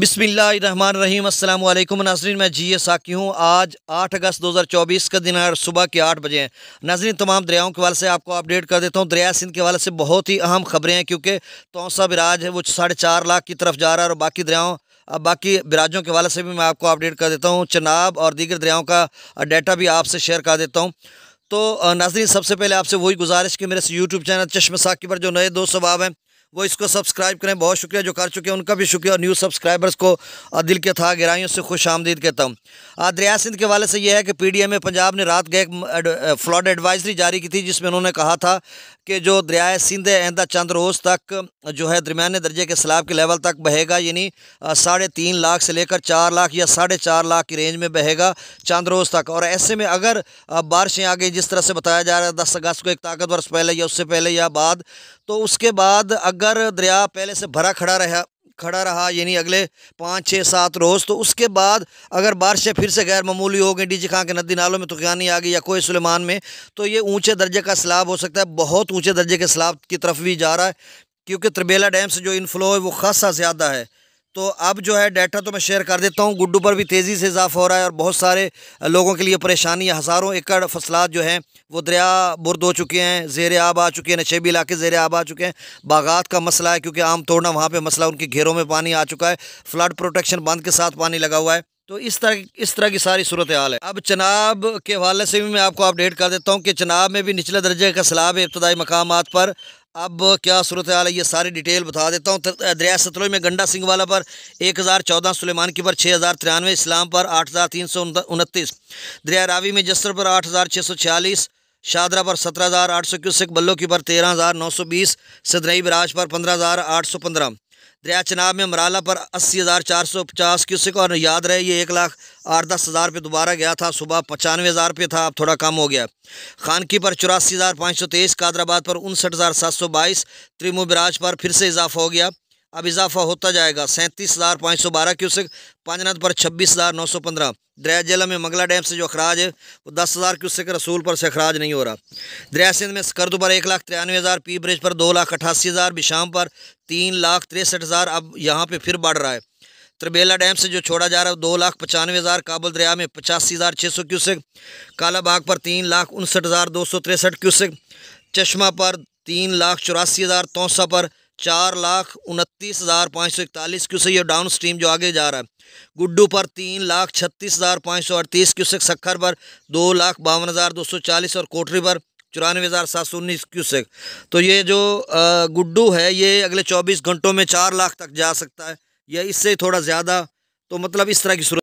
बिसमीम अल्लाम नाजरीन मैं जी एस साकी हूँ आज 8 अगस्त 2024 का दिन है और सुबह के 8 बजे हैं नाजरीन तमाम दरियाओं के वाले से आपको अपडेट कर देता हूँ दरिया सिंध के वाले से बहुत ही अहम खबरें हैं क्योंकि तोसा बिराज है वो साढ़े चार लाख की तरफ जा रहा है और बाकी दरियाओं अब बाकी बिराजों के वाले से भी मैं आपको अपडेट कर देता हूँ चनाब और दीगर दरियाओं का डाटा भी आपसे शेयर कर देता हूँ तो नाजरीन सबसे पहले आपसे वही गुजारिश कि मेरे यूट्यूब चैनल चश्म साकी पर जो नए दोस्त स्वभाव हैं वो इसको सब्सक्राइब करें बहुत शुक्रिया जो कर चुके हैं उनका भी शुक्रिया और न्यूज़ सब्सक्राइबर्स को दिल के था गहराइयों से खुश आमदीद कहता हूँ दरिया सिंध के वाले से यह है कि P D M A Punjab ने रात गए एक फ्लॉड एडवाइजरी जारी की थी जिसमें उन्होंने कहा था कि जो दरिया सिंध है आंदा चंद रोज़ तक जो है दरमियाने दर्जे के सैलाब के लेवल तक बहेगा यानी साढ़े तीन लाख से लेकर चार लाख या साढ़े चार लाख की रेंज में बहेगा चंद रोज़ तक और ऐसे में अगर बारिशें आ गई जिस तरह से बताया जा रहा है दस अगस्त को एक ताकतवर से पहले या उससे पहले या बाद तो उसके बाद अगर अगर दरिया पहले से भरा खड़ा रहा खड़ा रहा यानी अगले पाँच छः सात रोज़ तो उसके बाद अगर बारिशें फिर से गैर मामूली हो गई डी जी खां के नदी नालों में तुकानी तो आ गई या कोई सुलेमान में तो ये ऊंचे दर्जे का सलाब हो सकता है बहुत ऊंचे दर्जे के सलाब की तरफ भी जा रहा है क्योंकि त्रिबेला डैम से जो इनफ्लो है वो खासा ज़्यादा है तो अब जो है डाटा तो मैं शेयर कर देता हूँ गुड्डू पर भी तेज़ी से इजाफा हो रहा है और बहुत सारे लोगों के लिए परेशानी है हज़ारों एकड़ फसलात जो हैं वो दरिया बुरद हो चुके हैं जेर आब आ चुके हैं नशेबी इलाके जेर आब आ चुके हैं बागात का मसला है क्योंकि आम तोड़ना वहाँ पर मसला उनके घेरों में पानी आ चुका है फ्लड प्रोटेक्शन बंद के साथ पानी लगा हुआ है तो इस तरह इस तरह की सारी सूरत हाल है अब चनाब के हवाले से भी मैं आपको अपडेट कर देता हूँ कि चनाब में भी निचले दर्जे का सैलाब है इब्तदाई मकाम पर अब क्या सूरत हाल है ये सारी डिटेल बता देता हूँ दरिया सतलो में गंडा सिंह वाला पर एक हज़ार चौदह सुलेमान की पर छः हज़ार तिरानवे इस्लाम पर आठ हज़ार तीन सौ उनतीस दरिया रावी में जस्सर पर आठ हज़ार छः सौ छियालीस शादरा पर सत्रह हज़ार आठ सौ क्यूसक बल्लो की पर तेरह हज़ार नौ सौ बीस सदरई बराज पर पंद्रह हज़ार आठ सौ पंद्रह दरिया चनाब में मराला पर अस्सी हज़ार चार सौ पचास क्यूसिक और याद रहे ये एक लाख आठ दस हज़ार पे दोबारा गया था सुबह पचानवे हज़ार पे था अब थोड़ा कम हो गया खानकी पर चौरासी हज़ार पाँच सौ तेईस कादराबाद पर उनसठ हज़ार सात सौ बाईस त्रिमो बराज पर फिर से इजाफा हो गया अब इजाफा होता जाएगा सैंतीस हज़ार पाँच सौ बारह क्यूसिक पांचनाथ पर छब्बीस हज़ार नौ सौ पंद्रह दरिया जिला में मंगला डैम से जो अखराज है वो दस हज़ार क्यूसिक रसूल पर से अखराज नहीं हो रहा दरिया सिंध में स्कर्द पर एक लाख तिरानवे हज़ार पी ब्रिज पर दो लाख अठासी हज़ार बिशाम पर तीन लाख तिरसठ हज़ार अब यहाँ पर फिर बढ़ रहा है त्रिबेला डैम से जो छोड़ा जा रहा है दो लाख पचानवे हज़ार काबुल दरिया में पचासी हज़ार छः सौ क्यूसिक कालाबाग पर तीन लाख उनसठ हज़ार दो सौ तिरसठ क्यूसिक चश्मा पर तीन लाख चौरासी हज़ार तौसा पर चार लाख उनतीस हज़ार पाँच सौ इकतालीस क्यूसेक ये डाउन स्ट्रीम जो आगे जा रहा है गुड्डू पर तीन लाख छत्तीस हज़ार पाँच सौ अड़तीस क्यूसेक सखर पर दो लाख बावन हज़ार दो सौ चालीस और कोटरी पर चौरानवे हज़ार सात सौ उन्नीस क्यूसेक तो ये जो गुड्डू है ये अगले चौबीस घंटों में चार लाख तक जा सकता है या इससे थोड़ा ज़्यादा तो मतलब इस तरह की सूरत